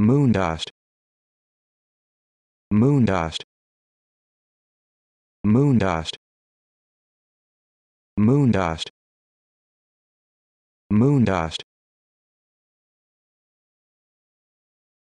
moondust moondust moondust moondust moondust